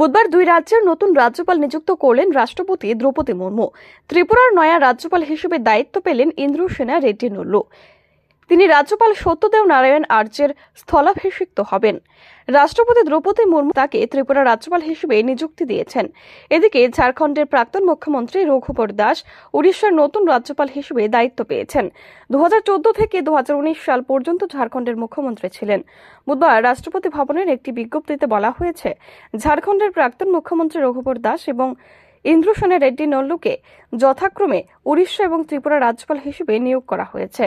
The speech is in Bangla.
বুধবার দুই রাজ্যের নতুন রাজ্যপাল নিযুক্ত করলেন রাষ্ট্রপতি দ্রৌপদী মুর্মু ত্রিপুরার নয়া রাজ্যপাল হিসেবে দায়িত্ব পেলেন সেনা রেড্ডি নল্লু তিনি রাজ্যপাল সত্যদেব নারায়ণ আর্যের স্থলাভিষিক্ত হবেন রাষ্ট্রপতি দ্রৌপদী মুর্মু তাকে ত্রিপুরা রাজ্যপাল হিসেবে নিযুক্তি দিয়েছেন এদিকে ঝাড়খণ্ডের প্রাক্তন মুখ্যমন্ত্রী রঘুবর দাস উড়িষ্যার নতুন রাজ্যপাল হিসেবে দায়িত্ব পেয়েছেন দু থেকে দু সাল পর্যন্ত ঝাড়খণ্ডের মুখ্যমন্ত্রী ছিলেন বুধবার রাষ্ট্রপতি ভবনের একটি বিজ্ঞপ্তিতে বলা হয়েছে ঝাড়খণ্ডের প্রাক্তন মুখ্যমন্ত্রী রঘুবর দাস এবং ইন্দ্রসেনা রেড্ডি নল্লুকে যথাক্রমে উড়িষ্যা এবং ত্রিপুরা রাজ্যপাল হিসেবে নিয়োগ করা হয়েছে